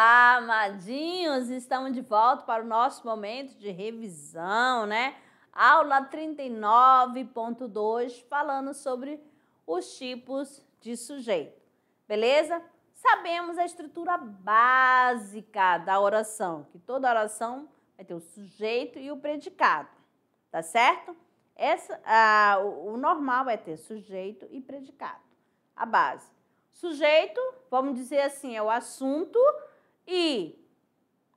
Olá, amadinhos! Estamos de volta para o nosso momento de revisão, né? Aula 39.2, falando sobre os tipos de sujeito, beleza? Sabemos a estrutura básica da oração, que toda oração vai ter o sujeito e o predicado, tá certo? Essa, o, o normal é ter sujeito e predicado, a base. Sujeito, vamos dizer assim, é o assunto e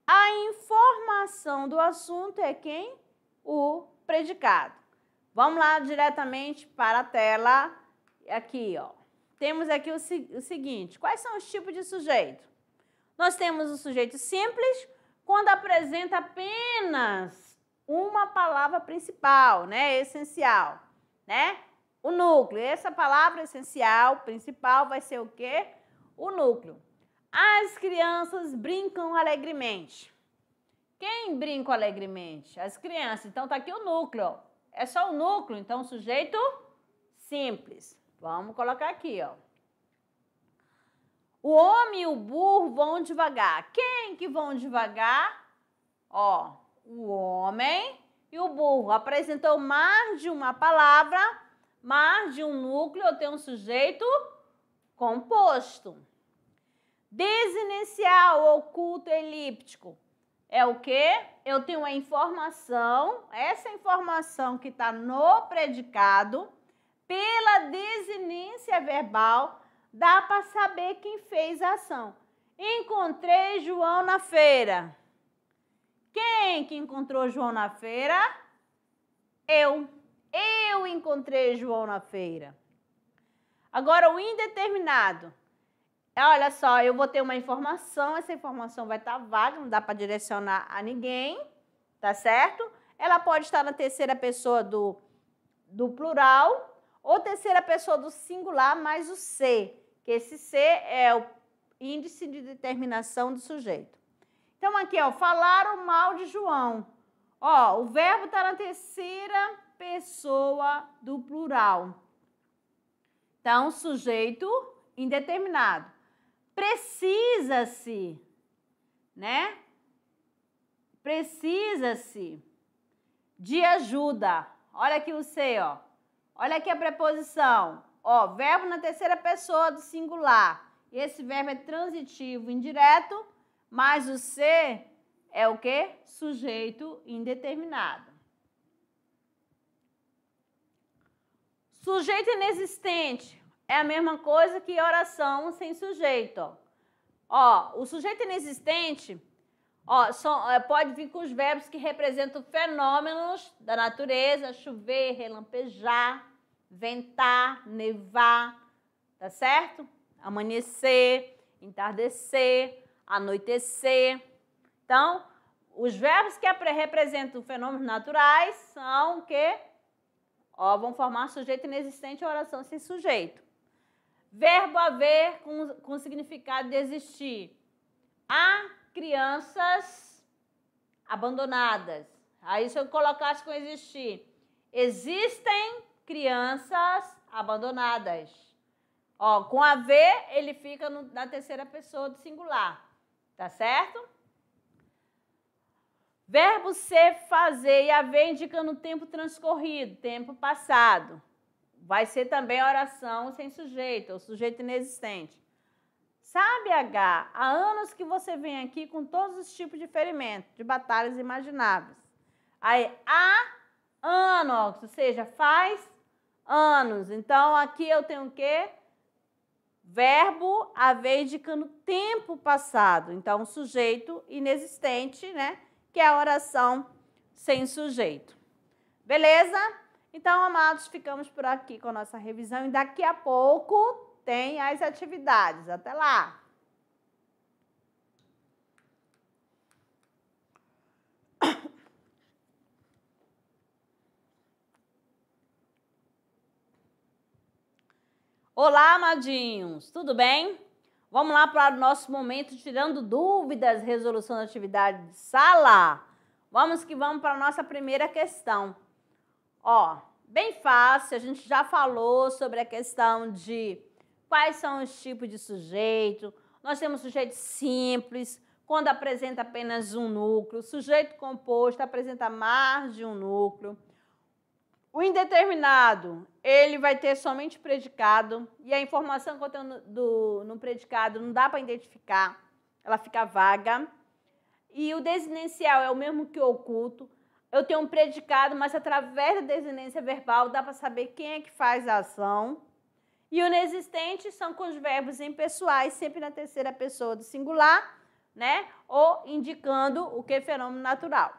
a informação do assunto é quem? O predicado. Vamos lá diretamente para a tela. Aqui, ó. Temos aqui o, o seguinte: quais são os tipos de sujeito? Nós temos o sujeito simples, quando apresenta apenas uma palavra principal, né? Essencial, né? O núcleo. Essa palavra essencial, principal, vai ser o quê? O núcleo. As crianças brincam alegremente. Quem brinca alegremente? As crianças. Então tá aqui o núcleo. É só o núcleo, então sujeito simples. Vamos colocar aqui, ó. O homem e o burro vão devagar. Quem que vão devagar? Ó, o homem e o burro. Apresentou mais de uma palavra, mais de um núcleo, tem um sujeito composto desinencial ou culto elíptico é o quê? Eu tenho a informação, essa informação que está no predicado, pela desinência verbal, dá para saber quem fez a ação. Encontrei João na feira. Quem que encontrou João na feira? Eu. Eu encontrei João na feira. Agora, o indeterminado olha só, eu vou ter uma informação, essa informação vai estar tá vaga, não dá para direcionar a ninguém, tá certo? Ela pode estar na terceira pessoa do, do plural ou terceira pessoa do singular mais o C, que esse C é o índice de determinação do sujeito. Então aqui, ó, falaram mal de João. Ó, o verbo está na terceira pessoa do plural. Então, sujeito indeterminado precisa-se, né? Precisa-se de ajuda. Olha aqui o C, ó. Olha aqui a preposição. Ó, verbo na terceira pessoa do singular. Esse verbo é transitivo indireto, mas o C é o que? Sujeito indeterminado. Sujeito inexistente. É a mesma coisa que oração sem sujeito. Ó, o sujeito inexistente ó, é, pode vir com os verbos que representam fenômenos da natureza, chover, relampejar, ventar, nevar, tá certo? Amanhecer, entardecer, anoitecer. Então, os verbos que representam fenômenos naturais são o quê? Ó, vão formar sujeito inexistente e oração sem sujeito. Verbo haver com, com significado de existir. Há crianças abandonadas. Aí se eu colocasse com existir. Existem crianças abandonadas. Ó, com haver ele fica no, na terceira pessoa do singular. Tá certo? Verbo ser, fazer e haver indicando o tempo transcorrido, tempo passado. Vai ser também a oração sem sujeito, ou sujeito inexistente. Sabe, H, há anos que você vem aqui com todos os tipos de ferimentos, de batalhas imagináveis. Aí, há anos, ou seja, faz anos. Então, aqui eu tenho o quê? Verbo a vez indicando tempo passado. Então, sujeito inexistente, né? Que é a oração sem sujeito. Beleza? Então, amados, ficamos por aqui com a nossa revisão e daqui a pouco tem as atividades. Até lá! Olá, amadinhos, tudo bem? Vamos lá para o nosso momento tirando dúvidas, resolução da atividade de sala. Vamos que vamos para a nossa primeira questão. Ó, bem fácil, a gente já falou sobre a questão de quais são os tipos de sujeito. Nós temos sujeito simples, quando apresenta apenas um núcleo, sujeito composto apresenta mais de um núcleo. O indeterminado, ele vai ter somente predicado e a informação contendo do, no predicado não dá para identificar, ela fica vaga. E o desinencial é o mesmo que o oculto, eu tenho um predicado, mas através da desinência verbal dá para saber quem é que faz a ação. E o inexistente são com os verbos impessoais, sempre na terceira pessoa do singular, né? Ou indicando o que é fenômeno natural.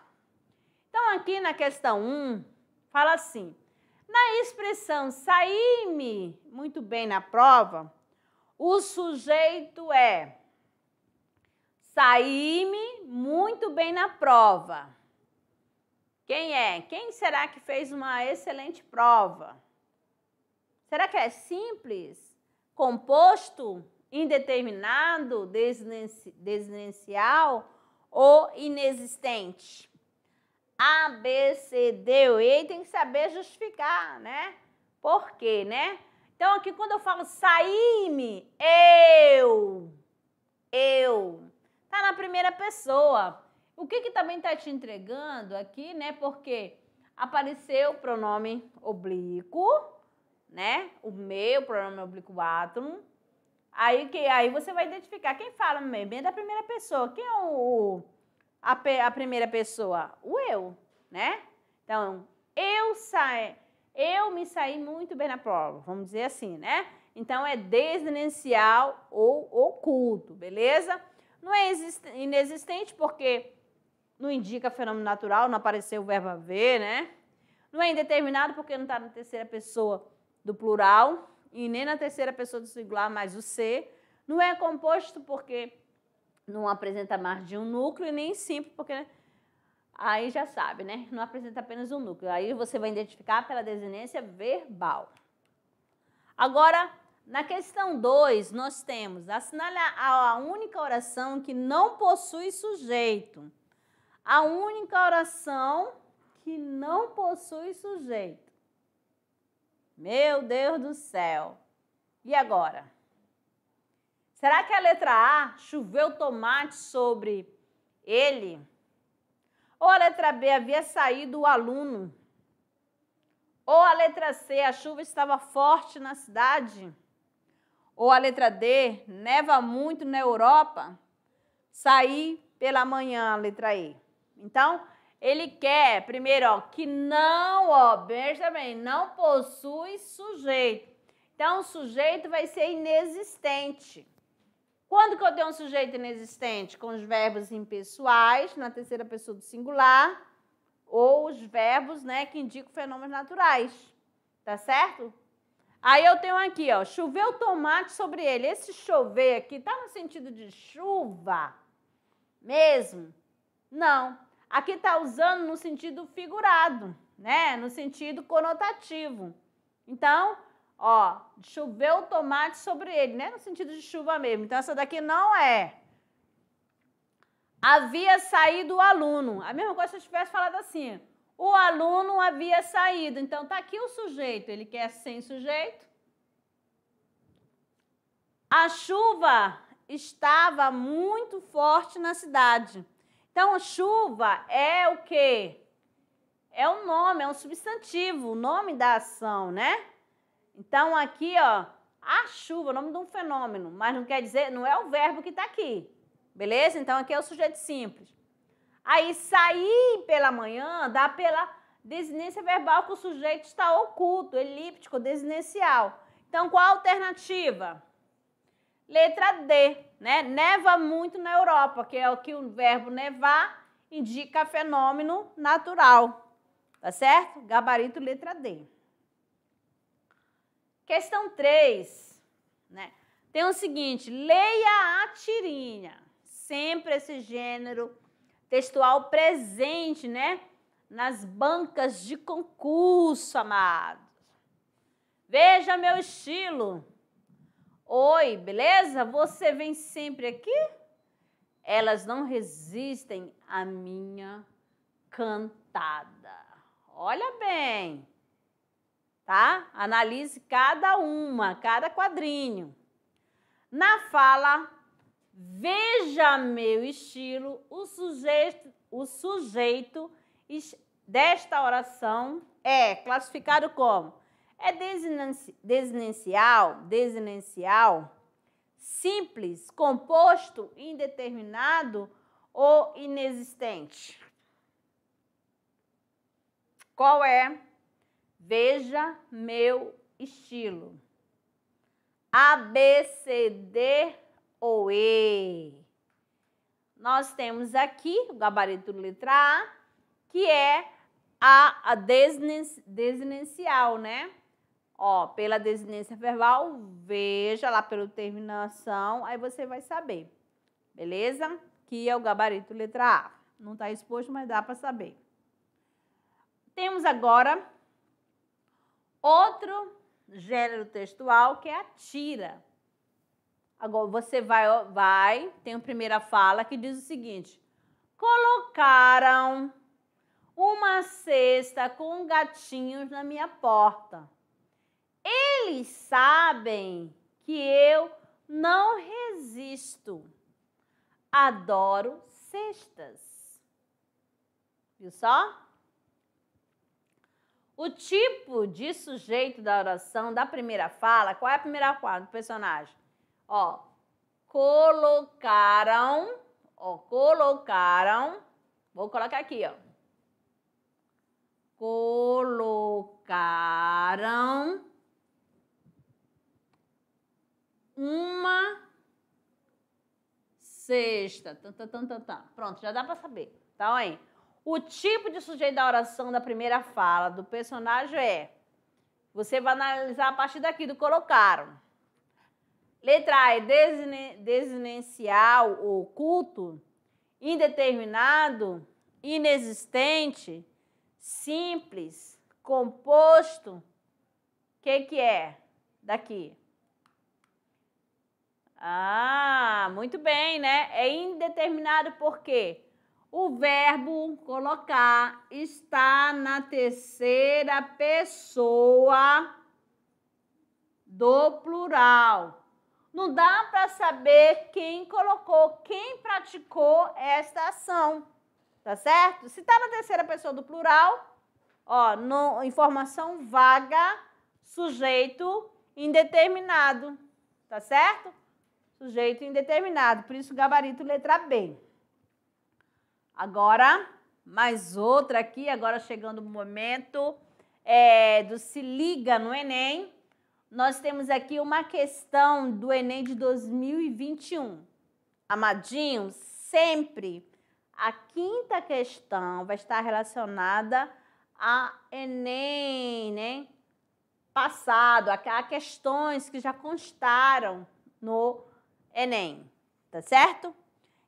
Então, aqui na questão 1, fala assim: na expressão saí-me muito bem na prova, o sujeito é saí-me muito bem na prova. Quem é? Quem será que fez uma excelente prova? Será que é simples? Composto? Indeterminado? Desinencial? Ou inexistente? A, B, C, D, o E tem que saber justificar, né? Por quê, né? Então, aqui quando eu falo saí-me, eu, eu, tá na primeira pessoa. O que, que também está te entregando aqui, né? Porque apareceu o pronome oblíquo, né? O meu pronome oblíquo átomo. Aí, que, aí você vai identificar quem fala meio bem da primeira pessoa. Quem é o, o a, a, primeira pessoa? O eu, né? Então, eu saí, eu me saí muito bem na prova, vamos dizer assim, né? Então é desinencial ou oculto, beleza? Não é inexistente porque não indica fenômeno natural, não apareceu o verbo haver, né? Não é indeterminado porque não está na terceira pessoa do plural e nem na terceira pessoa do singular, mas o ser. Não é composto porque não apresenta mais de um núcleo e nem simples porque né, aí já sabe, né? Não apresenta apenas um núcleo. Aí você vai identificar pela desinência verbal. Agora, na questão 2, nós temos assinale a única oração que não possui sujeito a única oração que não possui sujeito. Meu Deus do céu! E agora? Será que a letra A choveu tomate sobre ele? Ou a letra B havia saído o aluno? Ou a letra C, a chuva estava forte na cidade? Ou a letra D, neva muito na Europa? Saí pela manhã, letra E. Então, ele quer, primeiro, ó, que não, ó, veja bem, não possui sujeito. Então, o sujeito vai ser inexistente. Quando que eu tenho um sujeito inexistente? Com os verbos impessoais, na terceira pessoa do singular, ou os verbos né, que indicam fenômenos naturais. Tá certo? Aí eu tenho aqui, ó, choveu tomate sobre ele. Esse chover aqui tá no sentido de chuva mesmo? Não. Aqui está usando no sentido figurado, né? No sentido conotativo. Então, ó, choveu o tomate sobre ele, né? No sentido de chuva mesmo. Então, essa daqui não é. Havia saído o aluno. A mesma coisa se eu tivesse falado assim. O aluno havia saído. Então, tá aqui o sujeito. Ele quer sem sujeito. A chuva estava muito forte na cidade. Então, chuva é o quê? É um nome, é um substantivo, o nome da ação, né? Então, aqui, ó, a chuva, o nome de um fenômeno, mas não quer dizer, não é o verbo que está aqui. Beleza? Então, aqui é o sujeito simples. Aí, sair pela manhã dá pela desinência verbal que o sujeito está oculto, elíptico, desinencial. Então, qual a alternativa? Letra D. Né? Neva muito na Europa, que é o que o verbo nevar indica fenômeno natural. Tá certo? Gabarito letra D. Questão 3. Né? Tem o seguinte: leia a tirinha. Sempre esse gênero textual presente, né? Nas bancas de concurso, amados. Veja meu estilo. Oi, beleza? Você vem sempre aqui? Elas não resistem à minha cantada. Olha bem, tá? Analise cada uma, cada quadrinho. Na fala, veja meu estilo, o sujeito, o sujeito desta oração é classificado como é desinencial, desinencial, simples, composto, indeterminado ou inexistente? Qual é? Veja meu estilo. A, B, C, D ou E. Nós temos aqui o gabarito letra A, que é a, a desinencial, né? Ó, pela desinência verbal, veja lá pela terminação, aí você vai saber. Beleza? Que é o gabarito letra A. Não está exposto, mas dá para saber. Temos agora outro gênero textual que é a tira. Agora você vai, vai, tem a primeira fala que diz o seguinte: colocaram uma cesta com gatinhos na minha porta. Eles sabem que eu não resisto. Adoro cestas. Viu só? O tipo de sujeito da oração da primeira fala, qual é a primeira fala do personagem? Ó, colocaram, ó, colocaram, vou colocar aqui, ó. Colocaram uma sexta. Pronto, já dá para saber. Tá aí. O tipo de sujeito da oração da primeira fala do personagem é. Você vai analisar a partir daqui do colocaram. Letra A é desinencial, oculto, indeterminado, inexistente, simples, composto. O que, que é daqui? Ah, muito bem, né? É indeterminado por quê? O verbo colocar está na terceira pessoa do plural. Não dá para saber quem colocou, quem praticou esta ação. Tá certo? Se está na terceira pessoa do plural, ó, no, informação vaga, sujeito indeterminado. Tá certo? sujeito indeterminado, por isso gabarito letra B. Agora, mais outra aqui, agora chegando o momento é, do Se Liga no Enem. Nós temos aqui uma questão do Enem de 2021. Amadinho, sempre a quinta questão vai estar relacionada a Enem, né? Passado, a questões que já constaram no Enem, tá certo?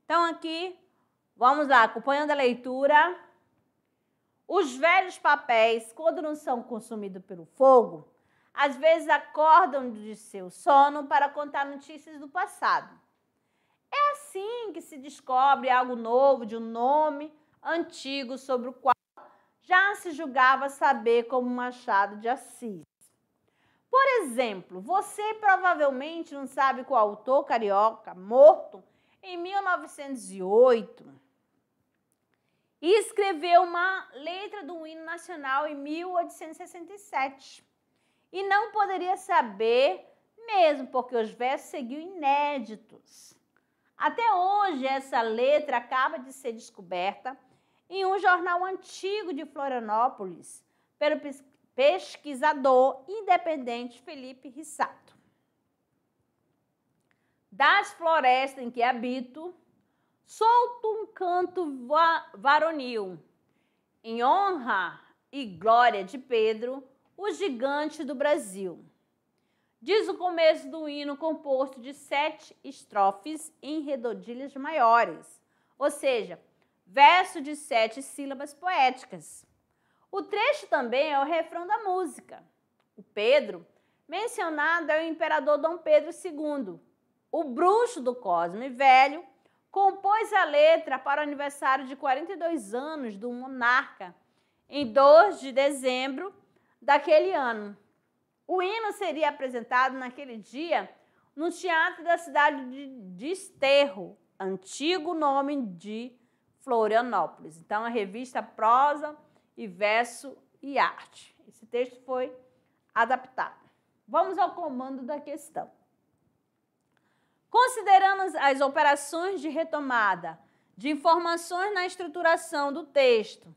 Então aqui, vamos lá, acompanhando a leitura. Os velhos papéis, quando não são consumidos pelo fogo, às vezes acordam de seu sono para contar notícias do passado. É assim que se descobre algo novo de um nome antigo sobre o qual já se julgava saber como Machado de Assis. Por exemplo, você provavelmente não sabe que o autor carioca morto em 1908 escreveu uma letra do hino nacional em 1867. E não poderia saber mesmo, porque os versos seguiam inéditos. Até hoje, essa letra acaba de ser descoberta em um jornal antigo de Florianópolis, pelo pesquisador independente Felipe Rissato. Das florestas em que habito, solto um canto va varonil, em honra e glória de Pedro, o gigante do Brasil. Diz o começo do hino composto de sete estrofes em redondilhas maiores, ou seja, verso de sete sílabas poéticas. O trecho também é o refrão da música. O Pedro, mencionado, é o imperador Dom Pedro II. O bruxo do Cosme Velho compôs a letra para o aniversário de 42 anos do monarca, em 2 de dezembro daquele ano. O hino seria apresentado naquele dia no Teatro da cidade de, desterro, antigo nome de Florianópolis. Então, a revista Prosa e verso e arte. Esse texto foi adaptado. Vamos ao comando da questão. Considerando as operações de retomada de informações na estruturação do texto,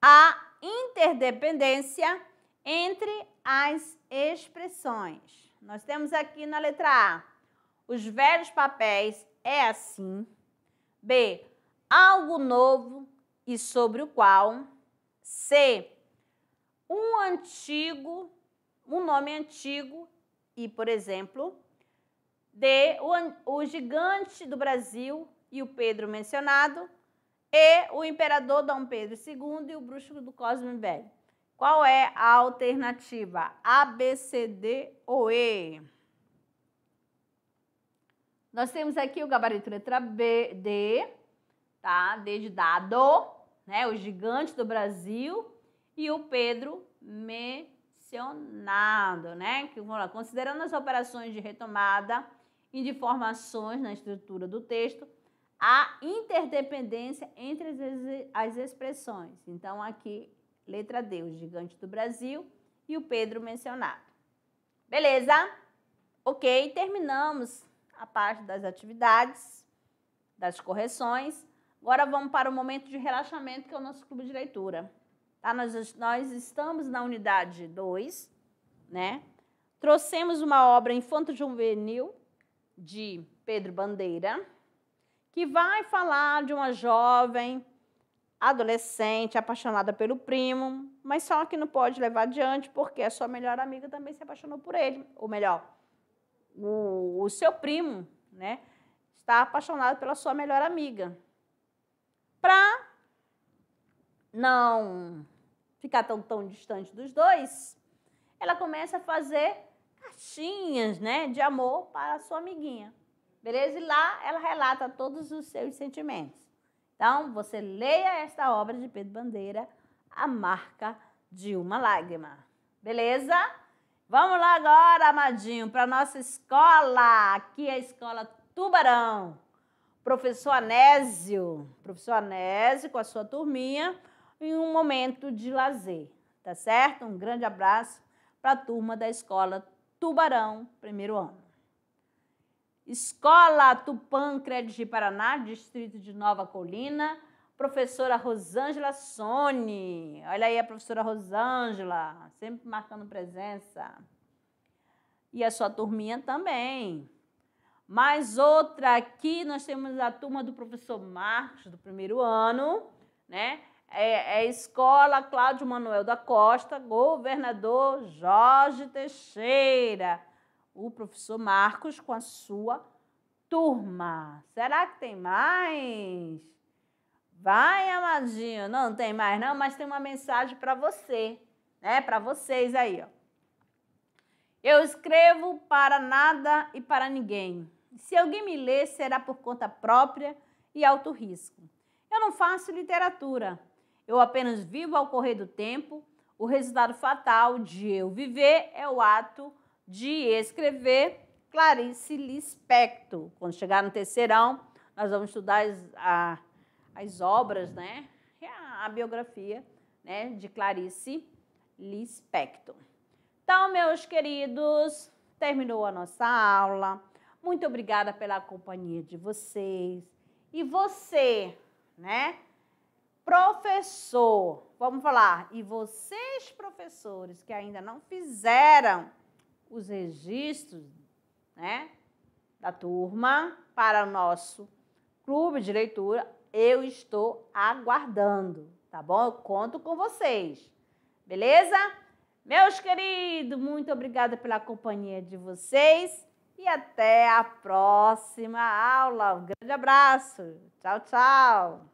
a interdependência entre as expressões. Nós temos aqui na letra A, os velhos papéis é assim. B, algo novo e sobre o qual. C. Um antigo, um nome antigo e, por exemplo, D. O, o gigante do Brasil e o Pedro mencionado, e o imperador Dom Pedro II e o bruxo do Cosme Velho. Qual é a alternativa? A, B, C, D ou E? Nós temos aqui o gabarito letra B, D, tá? D de dado né, o gigante do Brasil, e o Pedro mencionado, né, que lá, considerando as operações de retomada e de formações na estrutura do texto, há interdependência entre as, as expressões. Então aqui, letra D, o gigante do Brasil e o Pedro mencionado. Beleza? Ok, terminamos a parte das atividades, das correções. Agora vamos para o momento de relaxamento, que é o nosso clube de leitura. Tá? Nós, nós estamos na unidade 2, né? Trouxemos uma obra Infanto Juvenil, de Pedro Bandeira, que vai falar de uma jovem adolescente apaixonada pelo primo, mas só que não pode levar adiante porque a sua melhor amiga também se apaixonou por ele. Ou melhor, o, o seu primo, né? Está apaixonado pela sua melhor amiga para não ficar tão, tão distante dos dois, ela começa a fazer caixinhas né, de amor para a sua amiguinha. Beleza? E lá ela relata todos os seus sentimentos. Então, você leia esta obra de Pedro Bandeira, A Marca de uma Lágrima. Beleza? Vamos lá agora, amadinho, para nossa escola, aqui é a escola Tubarão professor Anésio, professor Anésio com a sua turminha em um momento de lazer, tá certo? Um grande abraço para a turma da escola Tubarão, primeiro ano. Escola Tupâncreas de Paraná, distrito de Nova Colina, professora Rosângela Sone. Olha aí a professora Rosângela, sempre marcando presença. E a sua turminha também. Mais outra aqui, nós temos a turma do professor Marcos, do primeiro ano, né? É, é Escola Cláudio Manuel da Costa, governador Jorge Teixeira. O professor Marcos com a sua turma. Será que tem mais? Vai, amadinho. Não, não tem mais, não, mas tem uma mensagem para você, né? Para vocês aí, ó. Eu escrevo para nada e para ninguém. Se alguém me ler, será por conta própria e alto risco. Eu não faço literatura. Eu apenas vivo ao correr do tempo. O resultado fatal de eu viver é o ato de escrever Clarice Lispector. Quando chegar no terceirão, nós vamos estudar as, a, as obras, né? A, a biografia né? de Clarice Lispector. Então, meus queridos, terminou a nossa aula. Muito obrigada pela companhia de vocês. E você, né? Professor, vamos falar. E vocês, professores, que ainda não fizeram os registros, né? Da turma para o nosso clube de leitura, eu estou aguardando, tá bom? Eu conto com vocês, beleza? Meus queridos, muito obrigada pela companhia de vocês e até a próxima aula. Um grande abraço. Tchau, tchau.